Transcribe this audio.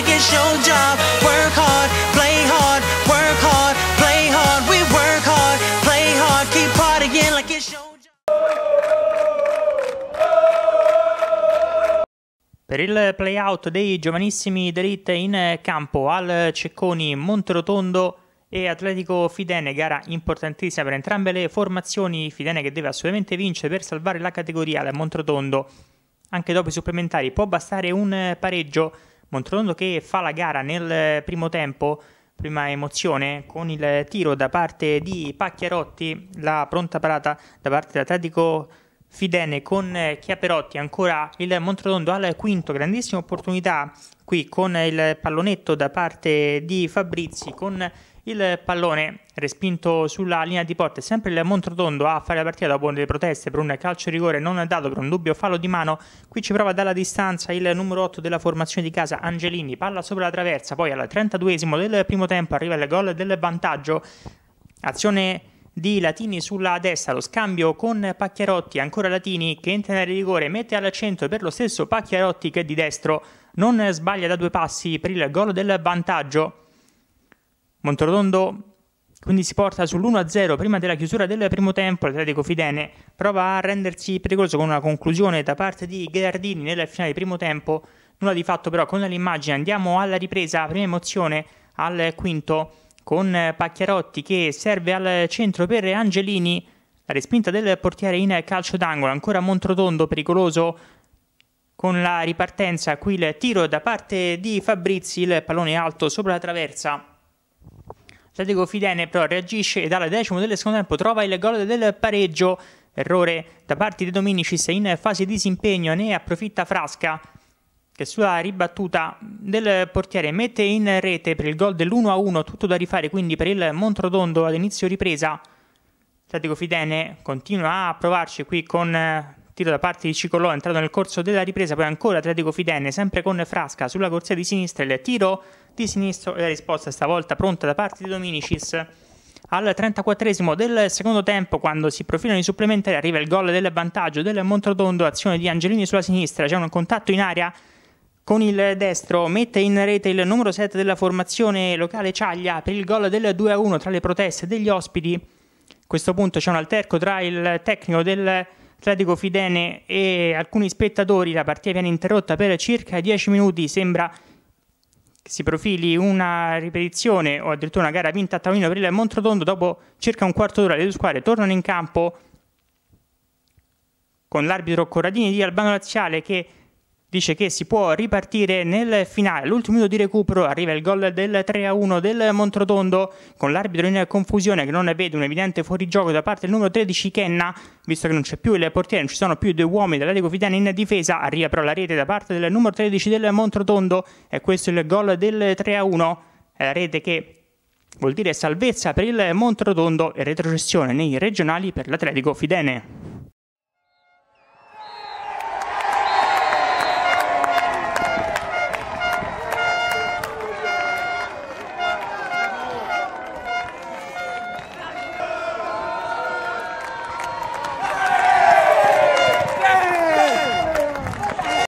hard, it's your job. Work hard, play hard, work hard, play hard. We work hard, play hard, keep partying like it's your Per il playout dei giovanissimi d'elite in campo al Cecconi Monterotondo e Atletico Fidene, gara importantissima per entrambe le formazioni. Fidene che deve assolutamente vincere per salvare la categoria al Montrotondo. Anche dopo i supplementari può bastare un pareggio Montrodondo che fa la gara nel eh, primo tempo, prima emozione, con il tiro da parte di Pacchiarotti, la pronta parata da parte dell'Atletico Fidene con eh, Chiaperotti, ancora il Montrodondo al quinto, grandissima opportunità qui con il pallonetto da parte di Fabrizi, con il pallone respinto sulla linea di porta sempre il Montrotondo a fare la partita dopo le proteste per un calcio rigore non dato per un dubbio fallo di mano. Qui ci prova dalla distanza il numero 8 della formazione di casa Angelini, palla sopra la traversa, poi al 32esimo del primo tempo arriva il gol del vantaggio. Azione di Latini sulla destra, lo scambio con Pacchiarotti, ancora Latini che entra nel rigore, mette al centro per lo stesso Pacchiarotti che di destro non sbaglia da due passi per il gol del vantaggio. Monterotondo quindi si porta sull'1-0 prima della chiusura del primo tempo. L'Atletico Fidene prova a rendersi pericoloso con una conclusione da parte di Gherardini nella finale di primo tempo. Nulla di fatto però con l'immagine. Andiamo alla ripresa, prima emozione al quinto con Pacchiarotti che serve al centro per Angelini. La respinta del portiere in calcio d'angolo, ancora Montrotondo pericoloso con la ripartenza. Qui il tiro da parte di Fabrizi, il pallone alto sopra la traversa L'Atletico Fidene però reagisce ed al decimo del secondo tempo trova il gol del pareggio. Errore da parte di Dominicis in fase di disimpegno, ne approfitta Frasca che sulla ribattuta del portiere mette in rete per il gol dell'1-1, tutto da rifare quindi per il Montrodondo ad inizio ripresa. L'Atletico Fidene continua a provarci qui con tiro da parte di Cicolò entrato nel corso della ripresa, poi ancora Atletico Fidene, sempre con Frasca sulla corsia di sinistra, il tiro di sinistro e la risposta stavolta pronta da parte di Dominicis. Al 34 del secondo tempo, quando si profilano i supplementari, arriva il gol del vantaggio del Montrodondo, azione di Angelini sulla sinistra, c'è un contatto in aria con il destro, mette in rete il numero 7 della formazione locale Ciaglia per il gol del 2-1 tra le proteste degli ospiti. A questo punto c'è un alterco tra il tecnico del Atletico Fidene e alcuni spettatori, la partita viene interrotta per circa 10 minuti, sembra che si profili una ripetizione o addirittura una gara vinta a tavolino per il Montrotondo, dopo circa un quarto d'ora le due squadre tornano in campo con l'arbitro Corradini di Albano Laziale che dice che si può ripartire nel finale. All'ultimo minuto di recupero arriva il gol del 3-1 del Montrotondo con l'arbitro in confusione che non vede un evidente fuorigioco da parte del numero 13 Kenna, visto che non c'è più il portiere, non ci sono più i due uomini dell'Atletico Fidani in difesa, arriva però la rete da parte del numero 13 del Montrotondo e questo è il gol del 3-1, è la rete che vuol dire salvezza per il Montrotondo e retrocessione nei regionali per l'Atletico Fidene.